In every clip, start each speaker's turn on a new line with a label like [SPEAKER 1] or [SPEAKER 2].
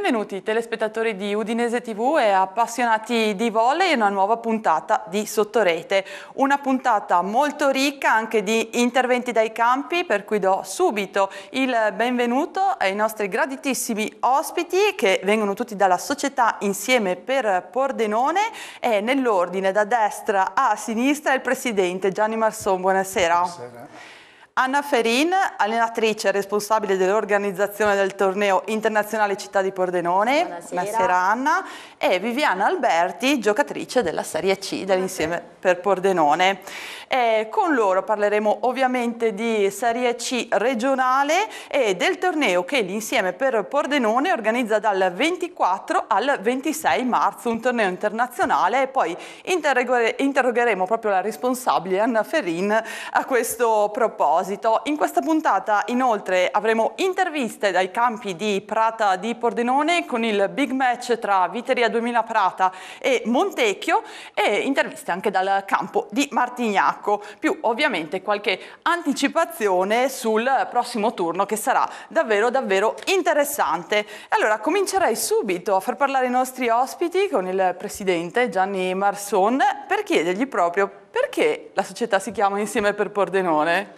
[SPEAKER 1] Benvenuti telespettatori di Udinese TV e appassionati di volley in una nuova puntata di Sottorete. Una puntata molto ricca anche di interventi dai campi per cui do subito il benvenuto ai nostri graditissimi ospiti che vengono tutti dalla società insieme per Pordenone e nell'ordine da destra a sinistra il presidente Gianni Marson. Buonasera.
[SPEAKER 2] Buonasera.
[SPEAKER 1] Anna Ferin, allenatrice responsabile dell'organizzazione del torneo internazionale Città di Pordenone, buonasera. buonasera Anna, e Viviana Alberti, giocatrice della Serie C dell'insieme per Pordenone. E con loro parleremo ovviamente di Serie C regionale e del torneo che l'insieme per Pordenone organizza dal 24 al 26 marzo, un torneo internazionale e poi interrogheremo proprio la responsabile Anna Ferin a questo proposito proposito, in questa puntata inoltre avremo interviste dai campi di Prata di Pordenone con il big match tra Viteria 2000 Prata e Montecchio e interviste anche dal campo di Martignacco, più ovviamente qualche anticipazione sul prossimo turno che sarà davvero davvero interessante. Allora comincerei subito a far parlare i nostri ospiti con il presidente Gianni Marson per chiedergli proprio perché la società si chiama Insieme per Pordenone?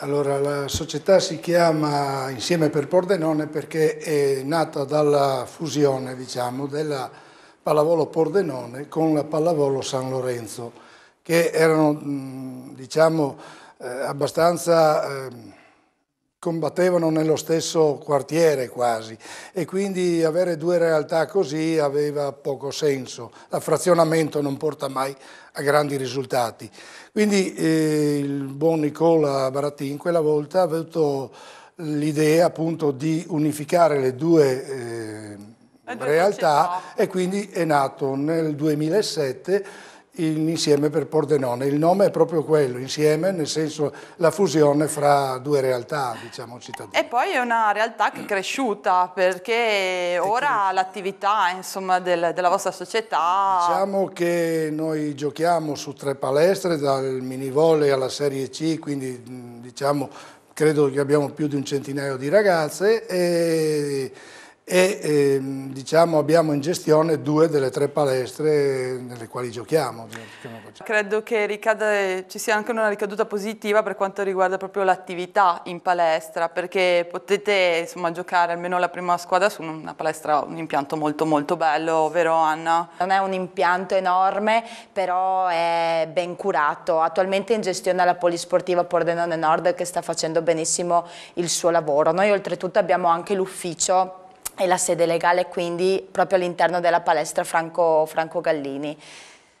[SPEAKER 3] Allora, la società si chiama Insieme per Pordenone perché è nata dalla fusione diciamo, della pallavolo Pordenone con la pallavolo San Lorenzo, che erano diciamo, eh, abbastanza eh, combattevano nello stesso quartiere quasi e quindi avere due realtà così aveva poco senso. L'affrazionamento non porta mai a grandi risultati. Quindi eh, il buon Nicola Baratin quella volta ha avuto l'idea appunto di unificare le due eh, realtà e quindi è nato nel 2007 insieme per Pordenone. Il nome è proprio quello, insieme, nel senso la fusione fra due realtà, diciamo, cittadine.
[SPEAKER 1] E poi è una realtà che è cresciuta, perché è ora l'attività del, della vostra società...
[SPEAKER 3] Diciamo che noi giochiamo su tre palestre, dal mini volley alla Serie C, quindi diciamo, credo che abbiamo più di un centinaio di ragazze e e ehm, diciamo, abbiamo in gestione due delle tre palestre nelle quali giochiamo.
[SPEAKER 1] Credo che ricade, ci sia anche una ricaduta positiva per quanto riguarda proprio l'attività in palestra, perché potete insomma, giocare almeno la prima squadra su una palestra, un impianto molto molto bello, vero Anna? Non è un impianto enorme,
[SPEAKER 4] però è ben curato. Attualmente in gestione la Polisportiva Pordenone Nord che sta facendo benissimo il suo lavoro. Noi oltretutto abbiamo anche l'ufficio e la sede
[SPEAKER 1] legale quindi proprio all'interno della palestra Franco, Franco Gallini.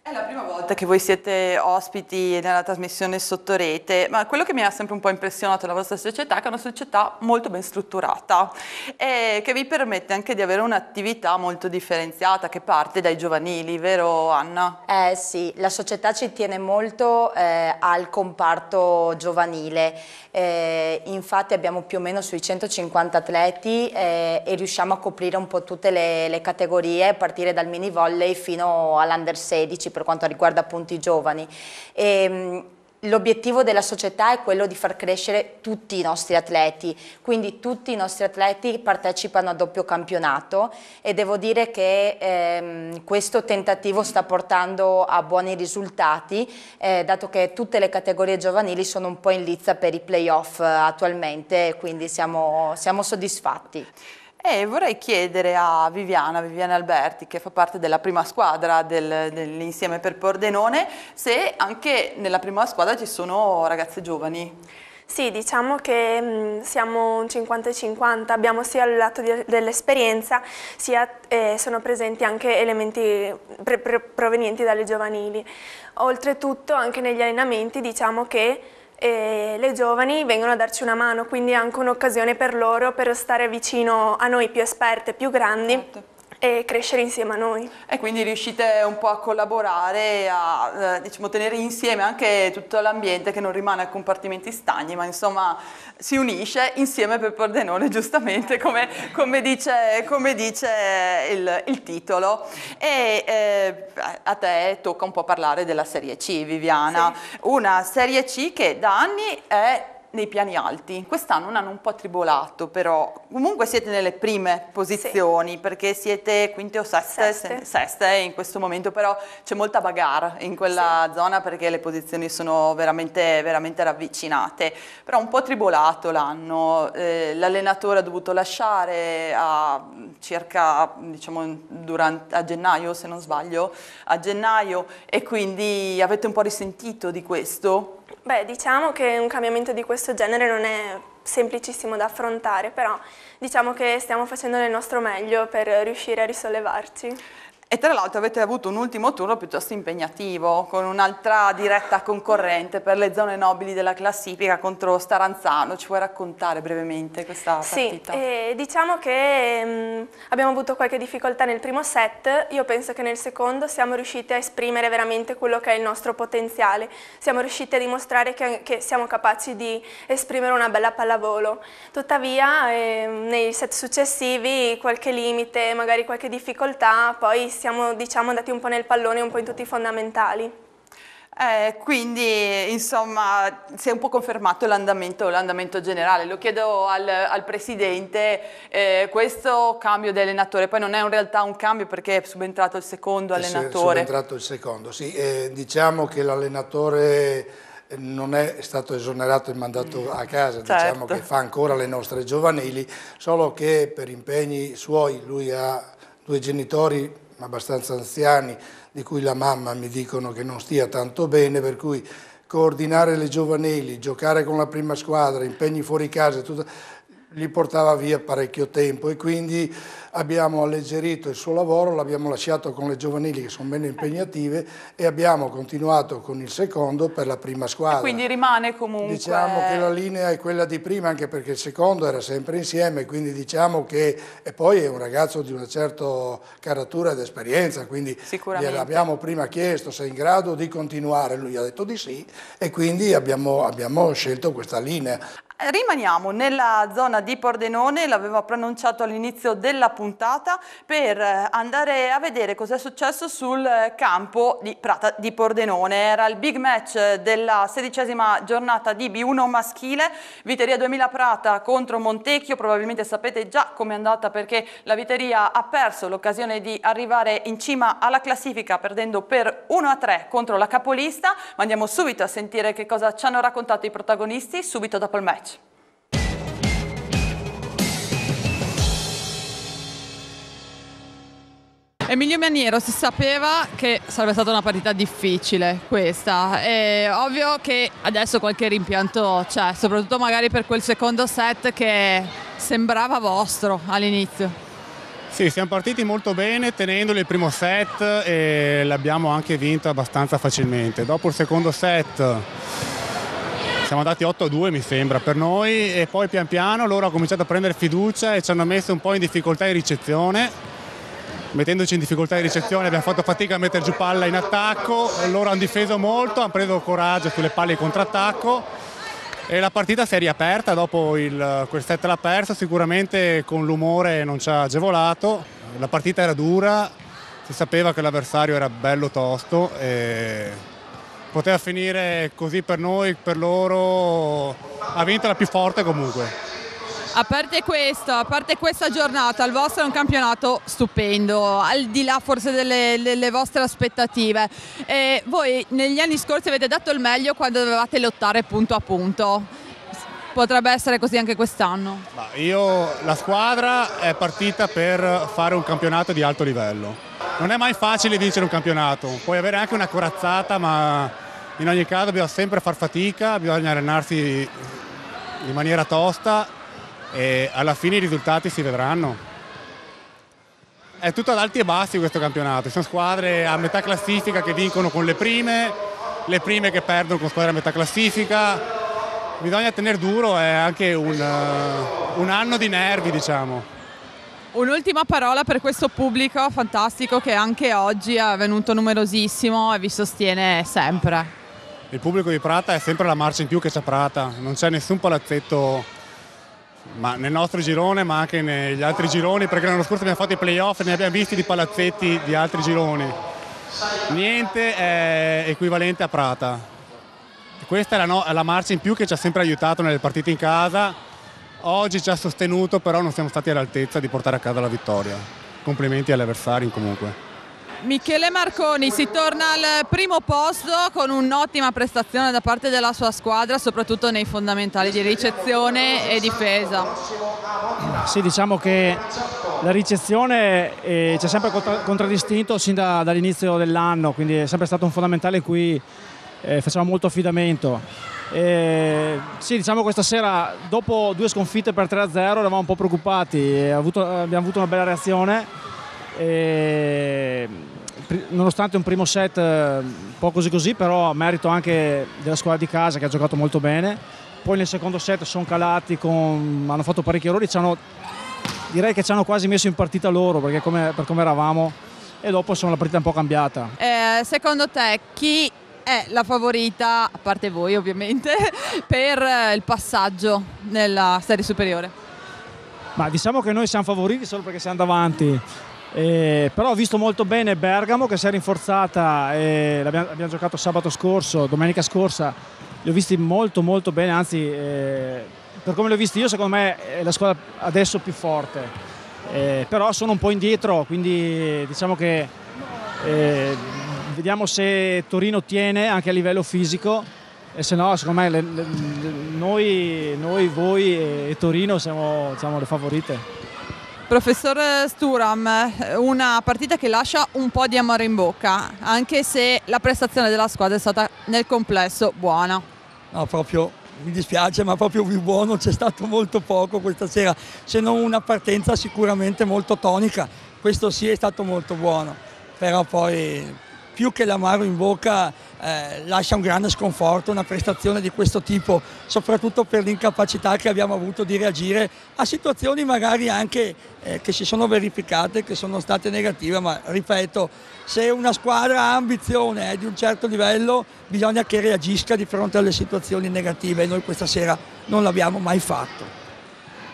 [SPEAKER 1] È la prima volta che voi siete ospiti nella trasmissione sotto rete, ma quello che mi ha sempre un po' impressionato della vostra società è che è una società molto ben strutturata e che vi permette anche di avere un'attività molto differenziata che parte dai giovanili, vero Anna? Eh sì,
[SPEAKER 4] la società ci tiene molto eh, al comparto giovanile, eh, infatti abbiamo più o meno sui 150 atleti eh, e riusciamo a coprire un po' tutte le, le categorie, a partire dal mini volley fino all'under 16 per quanto riguarda appunto i giovani. E, ehm, L'obiettivo della società è quello di far crescere tutti i nostri atleti, quindi tutti i nostri atleti partecipano a doppio campionato e devo dire che ehm, questo tentativo sta portando a buoni risultati, eh, dato che tutte le categorie giovanili sono un po' in lizza per i playoff
[SPEAKER 1] eh, attualmente, quindi siamo, siamo soddisfatti. E vorrei chiedere a Viviana, Viviana Alberti, che fa parte della prima squadra del, dell'Insieme per Pordenone, se anche nella prima squadra ci sono ragazze giovani. Sì, diciamo
[SPEAKER 5] che mm, siamo un 50-50, abbiamo sia il lato dell'esperienza, sia eh, sono presenti anche elementi pre provenienti dalle giovanili. Oltretutto anche negli allenamenti diciamo che e le giovani vengono a darci una mano, quindi è anche un'occasione per loro per stare vicino a noi più esperte, più grandi.
[SPEAKER 1] Certo e crescere insieme a noi. E quindi riuscite un po' a collaborare, a eh, diciamo, tenere insieme anche tutto l'ambiente che non rimane a compartimenti stagni, ma insomma si unisce insieme per Pordenone, giustamente come, come dice, come dice il, il, titolo. E eh, a te tocca un po' parlare della Serie C, Viviana, sì. una Serie C che da anni è nei piani alti. Quest'anno un anno un po' tribolato, però comunque siete nelle prime posizioni sì. perché siete quinte o seste, seste. seste, in questo momento, però c'è molta bagarre in quella sì. zona perché le posizioni sono veramente, veramente ravvicinate. Però un po' tribolato l'anno, eh, l'allenatore ha dovuto lasciare a circa diciamo, durante, a gennaio se non sbaglio, a gennaio e quindi avete un po' risentito di questo? Beh, diciamo che un cambiamento di questo genere
[SPEAKER 5] non è semplicissimo da affrontare, però diciamo che stiamo facendo del nostro meglio per riuscire a risollevarci.
[SPEAKER 1] E tra l'altro avete avuto un ultimo turno piuttosto impegnativo, con un'altra diretta concorrente per le zone nobili della classifica contro Staranzano. Ci vuoi raccontare brevemente questa partita?
[SPEAKER 5] Sì, eh, diciamo che mh, mm, abbiamo avuto qualche difficoltà nel primo set. Io penso che nel secondo siamo riusciti a esprimere veramente quello che è il nostro potenziale. Siamo riusciti a dimostrare che, che siamo capaci di esprimere una bella pallavolo. Tuttavia, eh, nei set successivi, qualche limite, magari qualche difficoltà, poi siamo diciamo, andati un po' nel pallone, un po' in tutti i fondamentali.
[SPEAKER 1] Eh, quindi insomma si è un po' confermato l'andamento, generale, lo chiedo al, al Presidente, eh, questo cambio di allenatore, poi non è in realtà un cambio perché è subentrato il secondo allenatore. È
[SPEAKER 3] subentrato il secondo, sì, eh, diciamo che l'allenatore eh, non è stato esonerato e mandato a casa, diciamo certo. diciamo che fa ancora le nostre giovanili, solo che per impegni suoi lui ha due genitori abbastanza anziani, di cui la mamma mi dicono che non stia tanto bene, per cui coordinare le giovanili, giocare con la prima squadra, impegni fuori casa, tutto, gli portava via parecchio tempo e quindi abbiamo alleggerito il suo lavoro, l'abbiamo lasciato con le giovanili che sono meno impegnative e abbiamo continuato con il secondo per la prima squadra. E quindi
[SPEAKER 1] rimane comunque... Diciamo che
[SPEAKER 3] la linea è quella di prima anche perché il secondo era sempre insieme, quindi diciamo che... E poi è un ragazzo di una certa caratura ed esperienza, quindi gliel'abbiamo prima chiesto se è in grado di continuare, lui ha detto di sì e quindi abbiamo, abbiamo scelto questa linea.
[SPEAKER 1] Rimaniamo nella zona di Pordenone, l'avevo pronunciato all'inizio della puntata puntata per eh, andare a vedere cosa è successo sul eh, campo di Prata di Pordenone. Era il big match della sedicesima giornata di B1 maschile, Viteria 2000 Prata contro Montecchio, probabilmente sapete già com'è andata perché la Viteria ha perso l'occasione di arrivare in cima alla classifica perdendo per 1-3 contro la capolista, ma andiamo subito a sentire che cosa ci hanno raccontato i protagonisti subito dopo il match. Emilio Maniero si sapeva che sarebbe stata una partita difficile questa, è ovvio che adesso qualche rimpianto c'è, soprattutto magari per quel secondo set che sembrava vostro all'inizio.
[SPEAKER 6] Sì, siamo partiti molto bene tenendolo il primo set e l'abbiamo anche vinto abbastanza facilmente. Dopo il secondo set siamo andati 8-2 mi sembra per noi e poi pian piano loro hanno cominciato a prendere fiducia e ci hanno messo un po' in difficoltà in ricezione mettendoci in difficoltà di ricezione abbiamo fatto fatica a mettere giù palla in attacco, loro hanno difeso molto, hanno preso coraggio sulle palle di contrattacco e la partita si è riaperta dopo il set l'ha persa, sicuramente con l'umore non ci ha agevolato, la partita era dura, si sapeva che l'avversario era bello tosto e poteva finire così per noi, per loro, ha vinto la più forte comunque.
[SPEAKER 1] A parte questo, a parte questa giornata, il vostro è un campionato stupendo, al di là forse delle, delle vostre aspettative. E voi negli anni scorsi avete dato il meglio quando dovevate lottare punto a punto potrebbe essere così anche quest'anno?
[SPEAKER 6] Io, la squadra è partita per fare un campionato di alto livello. Non è mai facile vincere un campionato, puoi avere anche una corazzata, ma in ogni caso bisogna sempre far fatica, bisogna allenarsi in maniera tosta e alla fine i risultati si vedranno. È tutto ad alti e bassi questo campionato, ci sono squadre a metà classifica che vincono con le prime, le prime che perdono con squadre a metà classifica, bisogna tenere duro, è anche un, uh, un anno di nervi diciamo. Un'ultima parola per
[SPEAKER 1] questo pubblico fantastico che anche oggi è venuto numerosissimo e vi sostiene sempre.
[SPEAKER 6] Il pubblico di Prata è sempre la marcia in più che c'è a Prata, non c'è nessun palazzetto ma nel nostro girone ma anche negli altri gironi perché l'anno scorso abbiamo fatto i playoff e ne abbiamo visti di palazzetti di altri gironi. Niente è equivalente a Prata. Questa è la, no, la marcia in più che ci ha sempre aiutato nelle partite in casa. Oggi ci ha sostenuto però non siamo stati all'altezza di portare a casa la vittoria. Complimenti agli avversari comunque.
[SPEAKER 1] Michele Marconi si torna al primo posto con un'ottima prestazione da parte della sua squadra, soprattutto nei fondamentali di ricezione e difesa.
[SPEAKER 7] Sì, diciamo che la ricezione eh, ci ha sempre contraddistinto sin da, dall'inizio dell'anno, quindi è sempre stato un fondamentale in cui eh, facciamo molto affidamento. Eh, sì, diciamo questa sera dopo due sconfitte per 3-0 eravamo un po' preoccupati, avuto, abbiamo avuto una bella reazione e, ehm, nonostante un primo set eh, un po' così così, però a merito anche della squadra di casa che ha giocato molto bene. Poi nel secondo set sono calati, con, hanno fatto parecchi errori, direi che ci hanno quasi messo in partita loro perché come, per come eravamo e dopo sono la partita un po' cambiata.
[SPEAKER 1] Eh, secondo te chi è la favorita, a parte voi ovviamente, per eh, il passaggio nella serie superiore?
[SPEAKER 7] Ma diciamo che noi siamo favoriti solo perché siamo davanti, eh, però ho visto molto bene Bergamo che si è rinforzata, eh, abbiamo, abbiamo giocato sabato scorso, domenica scorsa, li ho visti molto molto bene, anzi eh, per come li ho visti io secondo me è la squadra adesso più forte, eh, però sono un po' indietro, quindi diciamo che eh, vediamo se Torino tiene anche a livello fisico e se no secondo me le, le, noi, noi, voi e, e Torino siamo diciamo, le favorite. Professor Sturam,
[SPEAKER 1] una partita che lascia un po' di amore in bocca, anche se la prestazione della squadra è stata nel
[SPEAKER 2] complesso buona. No, proprio mi dispiace ma proprio più buono c'è stato molto poco questa sera, se non una partenza sicuramente molto tonica, questo sì è stato molto buono, però poi più che l'amaro in bocca eh, lascia un grande sconforto una prestazione di questo tipo, soprattutto per l'incapacità che abbiamo avuto di reagire a situazioni magari anche eh, che si sono verificate, che sono state negative, ma ripeto, se una squadra ha ambizione eh, di un certo livello bisogna che reagisca di fronte alle situazioni negative e noi questa sera non l'abbiamo mai fatto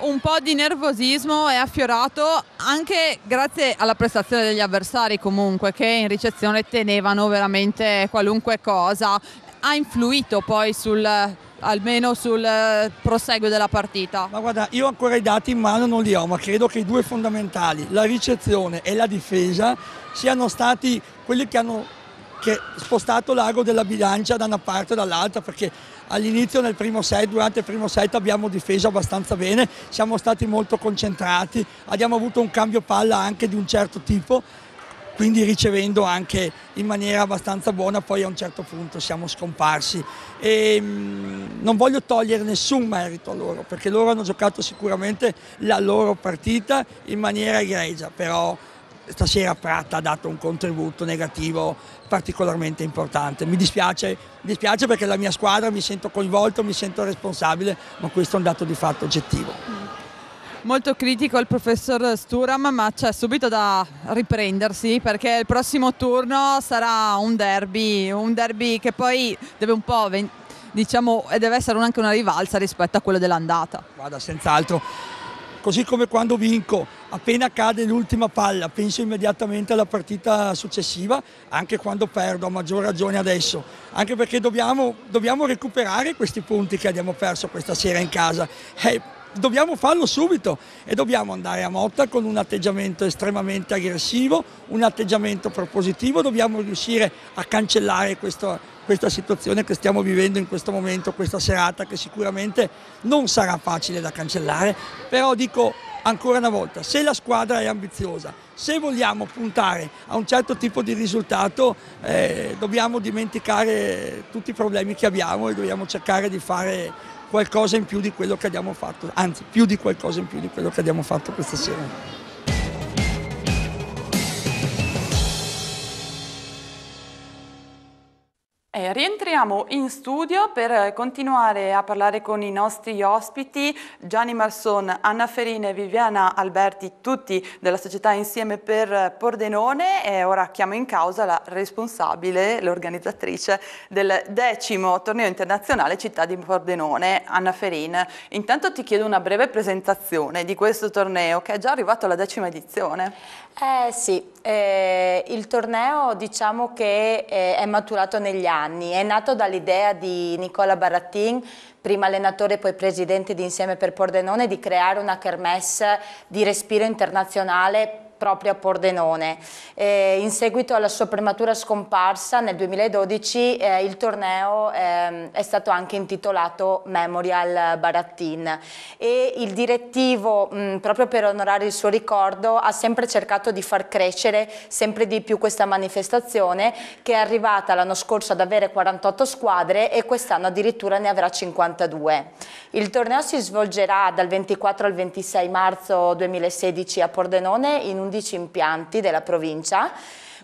[SPEAKER 1] un po' di nervosismo è affiorato anche grazie alla prestazione degli avversari comunque che in ricezione tenevano veramente qualunque cosa, ha influito poi sul almeno sul eh, proseguo della partita? Ma guarda,
[SPEAKER 2] io ancora i dati in mano non li ho, ma credo che i due fondamentali, la ricezione e la difesa, siano stati quelli che hanno che spostato l'ago della bilancia da una parte o dall'altra perché all'inizio nel primo set, durante il primo set abbiamo difeso abbastanza bene, siamo stati molto concentrati, abbiamo avuto un cambio palla anche di un certo tipo, quindi ricevendo anche in maniera abbastanza buona, poi a un certo punto siamo scomparsi. E, ehm, non voglio togliere nessun merito a loro perché loro hanno giocato sicuramente la loro partita in maniera egregia, però stasera Pratt ha dato un contributo negativo particolarmente importante. Mi dispiace, mi dispiace perché la mia squadra mi sento coinvolto, mi sento responsabile, ma questo è un dato di fatto oggettivo. Mm.
[SPEAKER 1] Molto critico il professor Sturam, ma c'è subito da riprendersi perché il prossimo turno sarà un derby, un derby che poi deve un po' diciamo, deve essere anche una rivalsa rispetto a quello dell'andata.
[SPEAKER 2] Guarda, senz'altro Così come quando vinco, appena cade l'ultima palla, penso immediatamente alla partita successiva, anche quando perdo, a maggior ragione adesso. Anche perché dobbiamo, dobbiamo recuperare questi punti che abbiamo perso questa sera in casa. Eh, dobbiamo farlo subito e dobbiamo andare a Motta con un atteggiamento estremamente aggressivo, un atteggiamento propositivo, dobbiamo riuscire a cancellare questo questa situazione che stiamo vivendo in questo momento, questa serata che sicuramente non sarà facile da cancellare, però dico ancora una volta, se la squadra è ambiziosa, se vogliamo puntare a un certo tipo di risultato, eh, dobbiamo dimenticare tutti i problemi che abbiamo e dobbiamo cercare di fare qualcosa in più di quello che abbiamo fatto, anzi più di qualcosa in più di quello che abbiamo fatto questa sera.
[SPEAKER 1] Eh, rientriamo in studio per eh, continuare a parlare con i nostri ospiti Gianni Marson, Anna Ferine e Viviana Alberti, tutti della società Insieme per Pordenone e ora chiamo in causa la responsabile, l'organizzatrice del decimo torneo internazionale città di Pordenone, Anna Ferine. Intanto ti chiedo una breve presentazione di questo torneo che è già arrivato alla decima edizione. Eh sì, eh, il torneo diciamo che eh, è maturato negli anni
[SPEAKER 4] anni. È nato dall'idea di Nicola Barattin, prima allenatore e poi presidente di Insieme per Pordenone, di creare una kermesse di respiro internazionale proprio a Pordenone. Eh, in seguito alla sua prematura scomparsa nel 2012 eh, il torneo eh, è stato anche intitolato Memorial Barattin e il direttivo mh, mm, proprio per onorare il suo ricordo ha sempre cercato di far crescere sempre di più questa manifestazione che è arrivata l'anno scorso ad avere 48 squadre e quest'anno addirittura ne avrà 52. Il torneo si svolgerà dal 24 al 26 marzo 2016 a Pordenone in un 11 impianti della provincia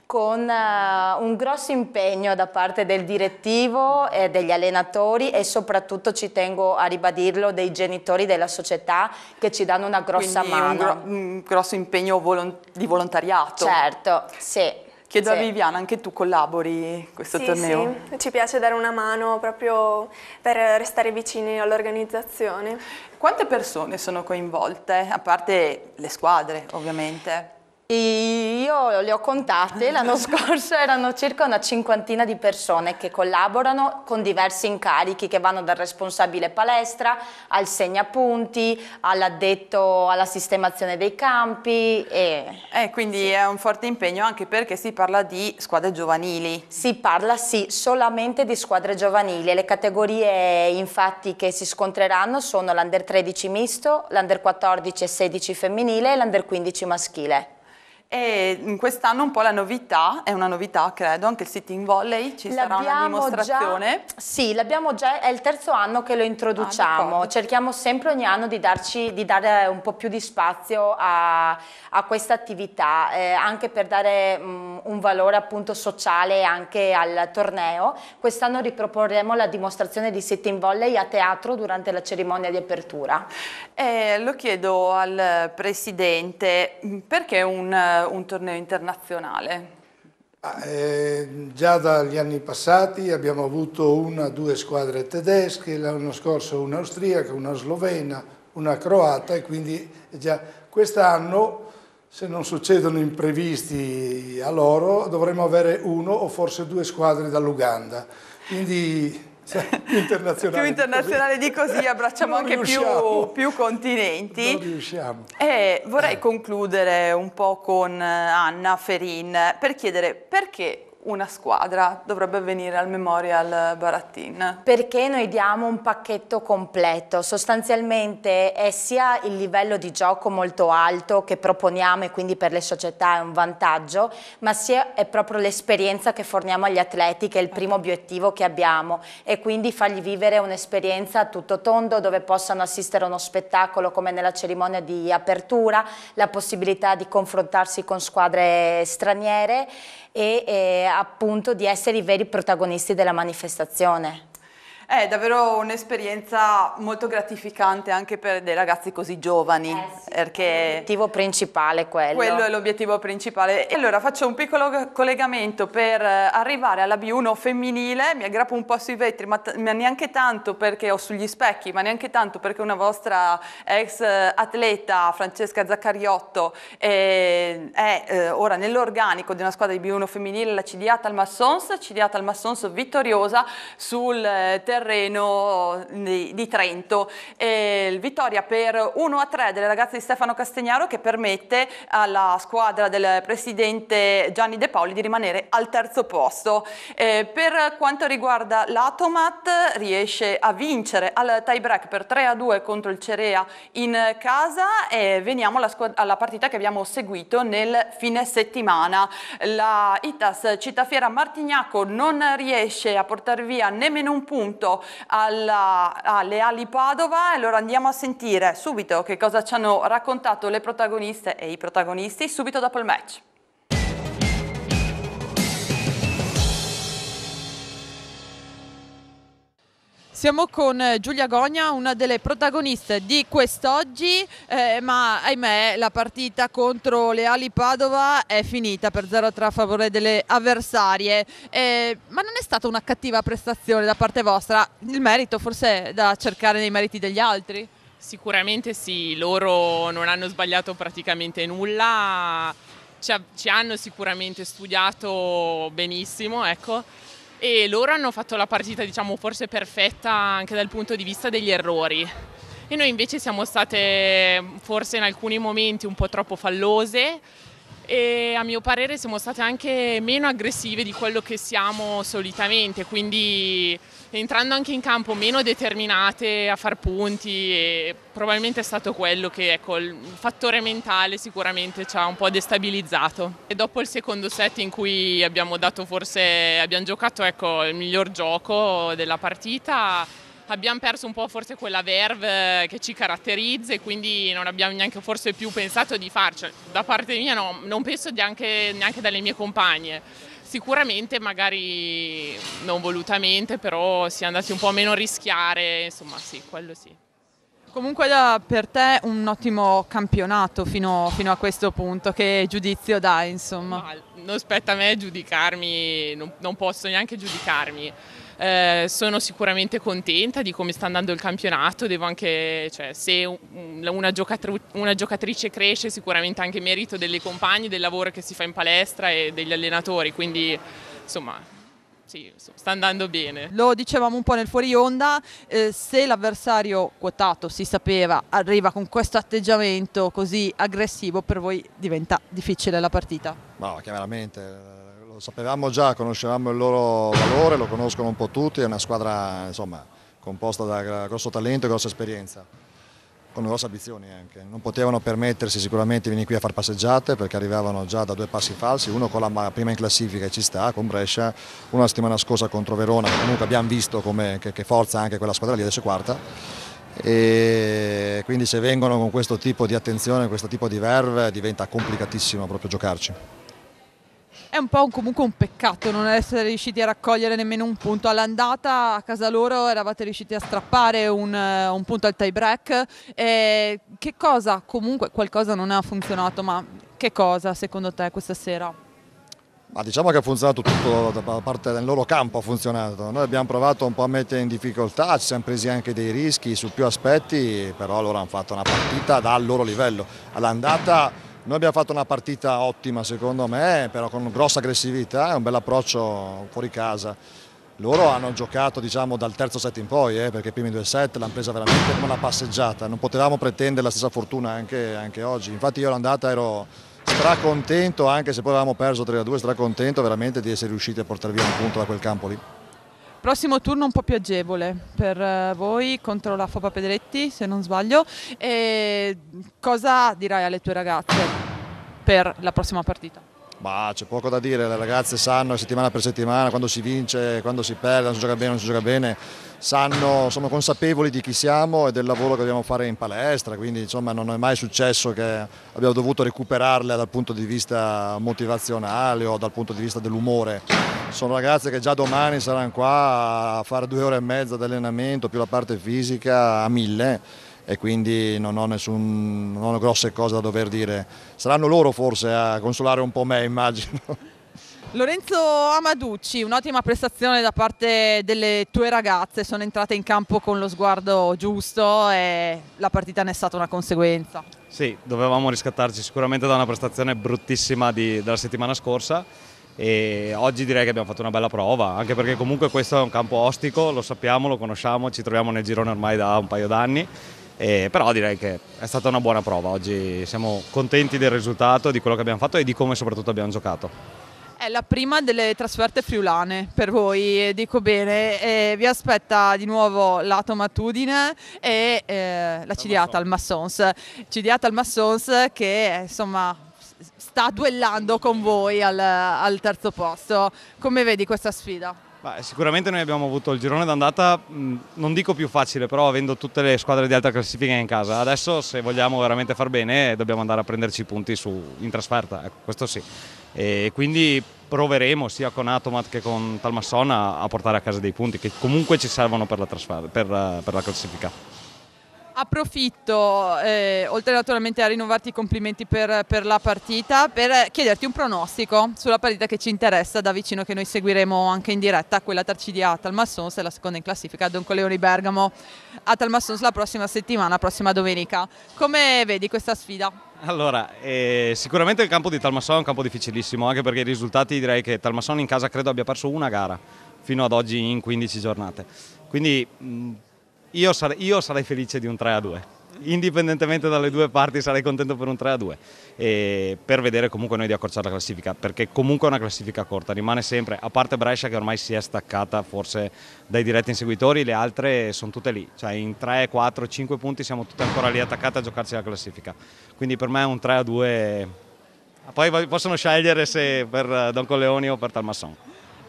[SPEAKER 4] con uh, un grosso impegno da parte del direttivo, eh, degli allenatori e soprattutto ci tengo a ribadirlo dei genitori della società che ci danno una grossa Quindi mano. Un, gro
[SPEAKER 1] un grosso impegno volon di volontariato. Certo, sì. Chiedo sì. a Viviana, anche tu collabori a questo sì, torneo? Sì,
[SPEAKER 5] ci piace dare una mano proprio per restare vicini all'organizzazione.
[SPEAKER 1] Quante persone sono coinvolte, a parte le squadre ovviamente? Io le ho contate, l'anno scorso erano circa una cinquantina di persone che
[SPEAKER 4] collaborano con diversi incarichi che vanno dal responsabile palestra al segnapunti, all'addetto alla sistemazione dei campi. E... Eh, quindi sì. è un forte impegno anche perché si parla di squadre giovanili. Si parla sì, solamente di squadre giovanili. Le categorie infatti che si scontreranno sono l'under
[SPEAKER 1] 13 misto, l'under 14
[SPEAKER 4] e 16 femminile e l'under 15 maschile.
[SPEAKER 1] E in mm, quest'anno un po' la novità, è una novità credo, anche il sitting volley, ci sarà una dimostrazione. Già, sì, l'abbiamo già, è il terzo anno che lo introduciamo, ah, cerchiamo sempre
[SPEAKER 4] ogni anno di, darci, di, dare un po' più di spazio a, a questa attività, eh, anche per dare mh, mm, un valore appunto sociale anche al torneo. Quest'anno riproporremo la dimostrazione di sitting volley a teatro durante la cerimonia di apertura.
[SPEAKER 1] Eh, lo chiedo al Presidente, mm, perché un eh, un torneo internazionale?
[SPEAKER 3] Eh, già dagli anni passati abbiamo avuto una o due squadre tedesche, l'anno scorso una austriaca, una slovena, una croata e quindi già quest'anno se non succedono imprevisti a loro dovremmo avere uno o forse due squadre dall'Uganda. Quindi più, internazionale più
[SPEAKER 1] internazionale, di così, di così abbracciamo non anche più, più, continenti. Non riusciamo. E vorrei eh. concludere un po' con eh, Anna Ferin per chiedere perché una squadra, dovrebbe venire al Memorial Baratin. Perché noi diamo un pacchetto completo, sostanzialmente
[SPEAKER 4] è sia il livello di gioco molto alto che proponiamo e quindi per le società è un vantaggio, ma sia è proprio l'esperienza che forniamo agli atleti che è il primo obiettivo che abbiamo e quindi fargli vivere un'esperienza a tutto tondo dove possano assistere a uno spettacolo come nella cerimonia di apertura, la possibilità di confrontarsi con squadre straniere e, e eh, appunto di essere i veri protagonisti della
[SPEAKER 1] manifestazione. È davvero un'esperienza molto gratificante anche per dei ragazzi così giovani. Eh sì, perché l'obiettivo principale quello. Quello è l'obiettivo principale. E allora faccio un piccolo collegamento per eh, arrivare alla B1 femminile, mi aggrappo un po' sui vetri, ma, ma neanche tanto perché ho sugli specchi, ma neanche tanto perché una vostra ex eh, atleta Francesca Zaccariotto eh, è eh, ora nell'organico di una squadra di B1 femminile, la CDA Talmassons, CDA Talmassons vittoriosa sul eh, terreno terreno di, di Trento. E vittoria per 1-3 delle ragazze di Stefano Castegnaro che permette alla squadra del presidente Gianni De Paoli di rimanere al terzo posto. E per quanto riguarda l'Atomat riesce a vincere al tie break per 3-2 contro il Cerea in casa e veniamo alla, alla partita che abbiamo seguito nel fine settimana. La Itas Cittafiera Martignaco non riesce a portare via nemmeno un punto subito alla, alle Ali Padova e allora andiamo a sentire subito che cosa ci hanno raccontato le protagoniste e i protagonisti subito dopo il match. Siamo con eh, Giulia Gogna, una delle protagoniste di quest'oggi, eh, ma ahimè la partita contro le Ali Padova è finita per 0-3 a favore delle avversarie, eh, ma non è stata una cattiva prestazione da parte vostra, il merito forse è da cercare nei meriti degli altri?
[SPEAKER 8] Sicuramente sì, loro non hanno sbagliato praticamente nulla, ci, ci hanno sicuramente studiato benissimo, ecco e loro hanno fatto la partita diciamo forse perfetta anche dal punto di vista degli errori e noi invece siamo state forse in alcuni momenti un po' troppo fallose e a mio parere siamo state anche meno aggressive di quello che siamo solitamente, quindi entrando anche in campo meno determinate a far punti probabilmente è stato quello che ecco, il fattore mentale sicuramente ci ha un po' destabilizzato. E dopo il secondo set in cui abbiamo dato forse, abbiamo giocato ecco, il miglior gioco della partita, abbiamo perso un po' forse quella verve che ci caratterizza e quindi non abbiamo neanche forse più pensato di farcela. Da parte mia no, non penso neanche, neanche dalle mie compagne. Sicuramente, magari non volutamente, però si è andati un po' a meno rischiare, insomma sì, quello sì. Comunque
[SPEAKER 1] da, per te un ottimo campionato fino, fino, a questo punto, che giudizio dai
[SPEAKER 8] insomma? Mal non spetta a me giudicarmi, non, non posso neanche giudicarmi. Eh, sono sicuramente contenta di come sta andando il campionato, devo anche, cioè, se una, giocatri- una, giocatrice cresce sicuramente anche merito delle compagne, del lavoro che si fa in palestra e degli allenatori, quindi insomma sì, sta andando bene.
[SPEAKER 1] Lo dicevamo un po' nel fuori onda, eh, se l'avversario quotato, si sapeva, arriva con questo atteggiamento così aggressivo, per voi diventa difficile la partita?
[SPEAKER 9] No, chiaramente eh, lo sapevamo già, conoscevamo il loro valore, lo conoscono un po' tutti, è una squadra insomma, composta da grosso talento e grossa esperienza con grosse ambizioni anche, non potevano permettersi sicuramente di venire qui a far passeggiate perché arrivavano già da due passi falsi, uno con la prima in classifica e ci sta, con Brescia, una settimana scorsa contro Verona, comunque abbiamo visto come, che, che forza anche quella squadra lì, adesso è quarta, e quindi se vengono con questo tipo di attenzione, questo tipo di verve diventa complicatissimo proprio giocarci.
[SPEAKER 1] È un po' un, comunque un peccato non essere riusciti a raccogliere nemmeno un punto. All'andata a casa loro eravate riusciti a strappare un, eh, un punto al tie break. Eh, che cosa? Comunque qualcosa non ha funzionato, ma che cosa secondo te questa sera?
[SPEAKER 9] Ma diciamo che ha funzionato tutto da parte del loro campo, ha funzionato. Noi abbiamo provato un po' a mettere in difficoltà, ci siamo presi anche dei rischi su più aspetti, però loro hanno fatto una partita dal loro livello. All'andata noi abbiamo fatto una partita ottima secondo me, però con grossa aggressività e un bel approccio fuori casa. Loro hanno giocato diciamo, dal terzo set in poi, eh, perché i primi due set l'hanno presa veramente come una passeggiata, non potevamo pretendere la stessa fortuna anche, anche oggi. Infatti io l'andata ero stracontento, anche se poi avevamo perso 3-2, stracontento veramente di essere riusciti a portare via un punto da quel campo lì.
[SPEAKER 1] Prossimo turno un po' più agevole per eh, voi contro la Fopa Pedretti, se non sbaglio. E cosa dirai alle tue ragazze per la prossima partita?
[SPEAKER 9] Bah, c'è poco da dire, le ragazze sanno settimana per settimana quando si vince, quando si perde, non si gioca bene, non si gioca bene, sanno, sono consapevoli di chi siamo e del lavoro che dobbiamo fare in palestra, quindi insomma non è mai successo che abbiamo dovuto recuperarle dal punto di vista motivazionale o dal punto di vista dell'umore. Sono ragazze che già domani saranno qua a fare due ore e mezza di allenamento più la parte fisica a mille e quindi non ho, nessun, non ho grosse cose da dover dire. Saranno loro forse a consolare un po' me, immagino.
[SPEAKER 1] Lorenzo Amaducci, un'ottima prestazione da parte delle tue ragazze, sono entrate in campo con lo sguardo giusto e la partita ne è stata una conseguenza.
[SPEAKER 10] Sì, dovevamo riscattarci sicuramente da una prestazione bruttissima di, della settimana scorsa e oggi direi che abbiamo fatto una bella prova, anche perché comunque questo è un campo ostico, lo sappiamo, lo conosciamo, ci troviamo nel girone ormai da un paio d'anni eh, però direi che è stata una buona prova, oggi siamo contenti del risultato, di quello che abbiamo fatto e di come soprattutto abbiamo giocato.
[SPEAKER 1] È la prima delle trasferte friulane per voi, eh, dico bene, e vi aspetta di nuovo la Tomatudine e eh, la Cidiata al Massons. Cidiata al Massons che insomma sta duellando con voi al, al terzo posto. Come vedi questa sfida? Beh,
[SPEAKER 10] sicuramente noi abbiamo avuto il girone d'andata, non dico più facile, però avendo tutte le squadre di alta classifica in casa. Adesso se vogliamo veramente far bene dobbiamo andare a prenderci i punti su, in trasferta, ecco, questo sì. E quindi proveremo sia con Atomat che con Talmassona a portare a casa dei punti che comunque ci servono per la, per, eh, per la classifica.
[SPEAKER 1] Approfitto, eh, oltre naturalmente a rinnovarti i complimenti per, per, la partita, per eh, chiederti un pronostico sulla partita che ci interessa da vicino che noi seguiremo anche in diretta, quella tra CDA Talmassons e la seconda in classifica Don Doncoleoni Bergamo. a Talmassons la prossima settimana, prossima domenica. Come vedi questa sfida?
[SPEAKER 10] Allora, eh, sicuramente il campo di Talmasson è un campo difficilissimo, anche perché i risultati direi che Talmasson in casa credo abbia perso una gara fino ad oggi in 15 giornate. Quindi mh, io, sare, io sarei felice di un 3 a 2 indipendentemente dalle due parti sarei contento per un 3 a 2 e per vedere comunque noi di accorciare la classifica perché comunque è una classifica corta rimane sempre a parte Brescia che ormai si è staccata forse dai diretti inseguitori le altre sono tutte lì cioè in 3, 4, 5 punti siamo tutte ancora lì attaccate a giocarci la classifica quindi per me è un 3 a 2 poi possono scegliere se per Don Colleoni o per Talmasson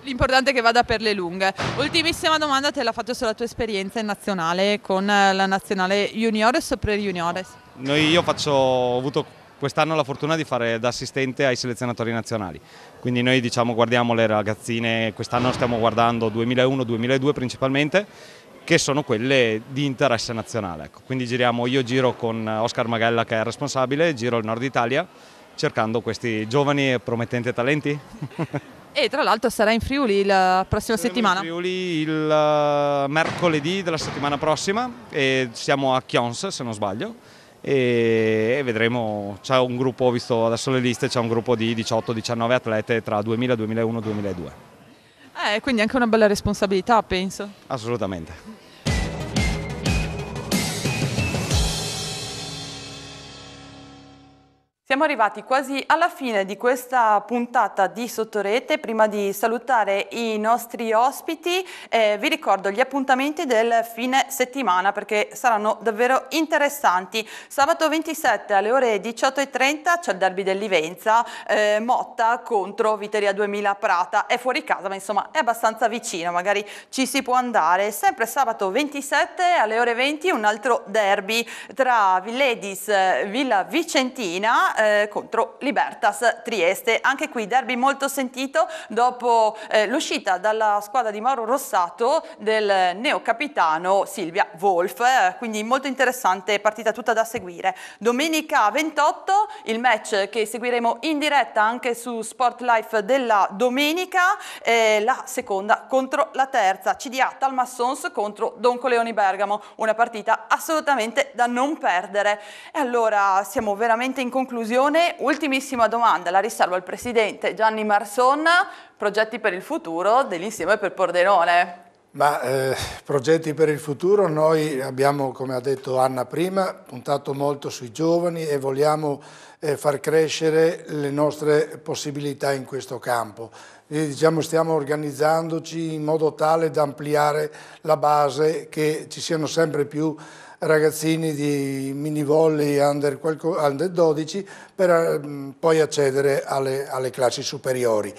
[SPEAKER 1] L'importante è che vada per le lunghe. Ultimissima domanda, te la faccio sulla tua esperienza in nazionale con eh, la nazionale juniores o pre-juniores?
[SPEAKER 10] io faccio, ho avuto quest'anno la fortuna di fare da assistente ai selezionatori nazionali, quindi noi diciamo guardiamo le ragazzine, quest'anno stiamo guardando 2001-2002 principalmente, che sono quelle di interesse nazionale. Ecco. Quindi giriamo, io giro con Oscar Magella che è responsabile, giro il nord Italia cercando questi giovani e promettenti talenti.
[SPEAKER 1] E tra l'altro sarà in Friuli la prossima Saremo settimana. in Friuli il
[SPEAKER 10] eh, mercoledì della settimana prossima e siamo a Chions se non sbaglio e, vedremo, c'è un gruppo, ho visto adesso le liste, c'è un gruppo di 18-19 atlete tra 2000, 2001 e 2002.
[SPEAKER 1] Eh, quindi anche una bella responsabilità penso.
[SPEAKER 10] Assolutamente.
[SPEAKER 1] Siamo arrivati quasi alla fine di questa puntata di Sottorete. Prima di salutare i nostri ospiti, eh, vi ricordo gli appuntamenti del fine settimana perché saranno davvero interessanti. Sabato 27 alle ore 18.30 c'è il derby dell'Ivenza, eh, Motta contro Viteria 2000 Prata. È fuori casa, ma insomma è abbastanza vicino, magari ci si può andare. Sempre sabato 27 alle ore 20 un altro derby tra Villedis eh, Villa Vicentina eh, contro Libertas Trieste. Anche qui derby molto sentito dopo eh, l'uscita dalla squadra di Mauro Rossato del neocapitano Silvia Wolf, eh, quindi molto interessante partita tutta da seguire. Domenica 28 il match che seguiremo in diretta anche su Sport Life della domenica, eh, la seconda contro la terza, CDA Talmassons contro Don Coleoni Bergamo, una partita assolutamente da non perdere. E allora siamo veramente in conclusione conclusione, ultimissima domanda, la riservo al Presidente Gianni Marson, progetti per il futuro dell'insieme per Pordenone.
[SPEAKER 3] Ma eh, progetti per il futuro, noi abbiamo, come ha detto Anna prima, puntato molto sui giovani e vogliamo eh, far crescere le nostre possibilità in questo campo. E, diciamo, stiamo organizzandoci in modo tale da ampliare la base, che ci siano sempre più ragazzini di mini volley under, under 12 per eh, poi accedere alle, alle classi superiori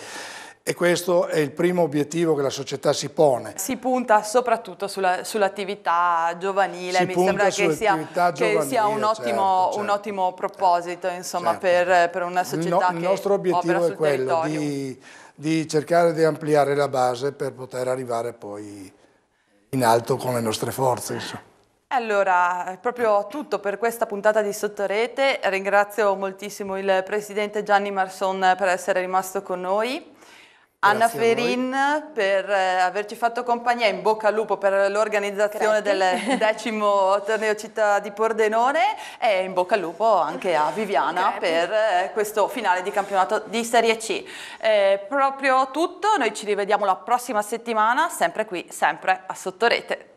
[SPEAKER 3] e questo è il primo obiettivo che la società si pone. Si
[SPEAKER 1] punta soprattutto sull'attività sull giovanile, si mi sembra che sia, che sia, un, ottimo, certo, certo. un certo, ottimo proposito insomma, certo. per, per, una società no, Il nostro
[SPEAKER 3] obiettivo è quello di, di cercare di ampliare la base per poter arrivare poi in alto con le nostre forze. Insomma.
[SPEAKER 1] Allora, proprio tutto per questa puntata di Sottorete. Ringrazio moltissimo il presidente Gianni Marson per essere rimasto con noi. Anna Ferin per eh, averci fatto compagnia, in bocca al lupo per l'organizzazione del decimo torneo città di Pordenone e in bocca al lupo anche a Viviana Grazie. per eh, questo finale di campionato di Serie C. È eh, proprio tutto, noi ci rivediamo la prossima settimana, sempre qui, sempre a Sottorete.